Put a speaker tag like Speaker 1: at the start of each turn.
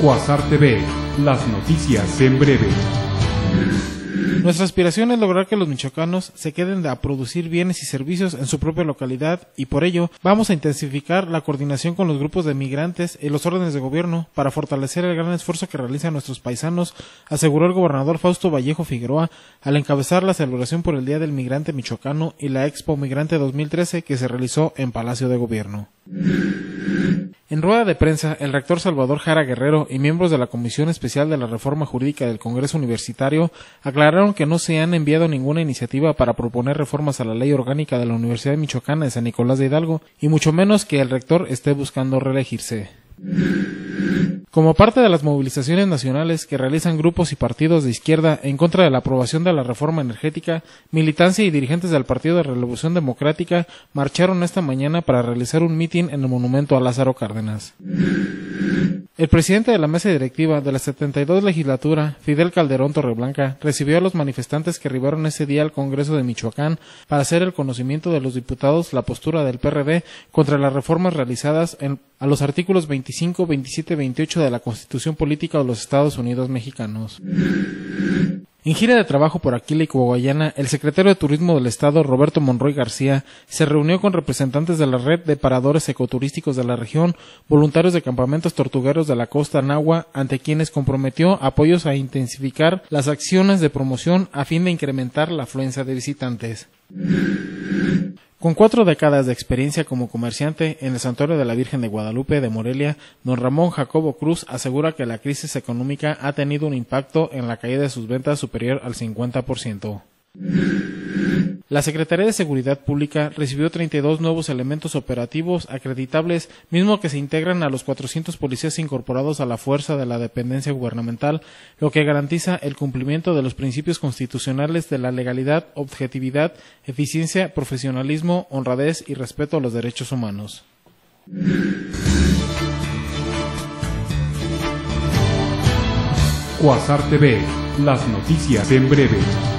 Speaker 1: Cuasar TV, las noticias en breve.
Speaker 2: Nuestra aspiración es lograr que los michoacanos se queden a producir bienes y servicios en su propia localidad y por ello vamos a intensificar la coordinación con los grupos de migrantes y los órdenes de gobierno para fortalecer el gran esfuerzo que realizan nuestros paisanos, aseguró el gobernador Fausto Vallejo Figueroa al encabezar la celebración por el Día del Migrante Michoacano y la Expo Migrante 2013 que se realizó en Palacio de Gobierno. En rueda de prensa, el rector Salvador Jara Guerrero y miembros de la Comisión Especial de la Reforma Jurídica del Congreso Universitario aclararon que no se han enviado ninguna iniciativa para proponer reformas a la Ley Orgánica de la Universidad de Michoacán de San Nicolás de Hidalgo, y mucho menos que el rector esté buscando reelegirse. Como parte de las movilizaciones nacionales que realizan grupos y partidos de izquierda en contra de la aprobación de la reforma energética, militancia y dirigentes del Partido de Revolución Democrática marcharon esta mañana para realizar un mitin en el monumento a Lázaro Cárdenas. El presidente de la mesa directiva de la 72 legislatura, Fidel Calderón Torreblanca, recibió a los manifestantes que arribaron ese día al Congreso de Michoacán para hacer el conocimiento de los diputados la postura del PRD contra las reformas realizadas en, a los artículos 25, 27 y 28 de la Constitución Política de los Estados Unidos Mexicanos. En gira de trabajo por Aquila y Coahuayana, el secretario de Turismo del Estado, Roberto Monroy García, se reunió con representantes de la red de paradores ecoturísticos de la región, voluntarios de campamentos tortugueros de la costa Nahua, ante quienes comprometió apoyos a intensificar las acciones de promoción a fin de incrementar la afluencia de visitantes. Con cuatro décadas de experiencia como comerciante en el Santuario de la Virgen de Guadalupe de Morelia, don Ramón Jacobo Cruz asegura que la crisis económica ha tenido un impacto en la caída de sus ventas superior al 50%. La Secretaría de Seguridad Pública recibió 32 nuevos elementos operativos acreditables, mismo que se integran a los 400 policías incorporados a la fuerza de la dependencia gubernamental, lo que garantiza el cumplimiento de los principios constitucionales de la legalidad, objetividad, eficiencia, profesionalismo, honradez y respeto a los derechos humanos.
Speaker 1: las noticias en breve.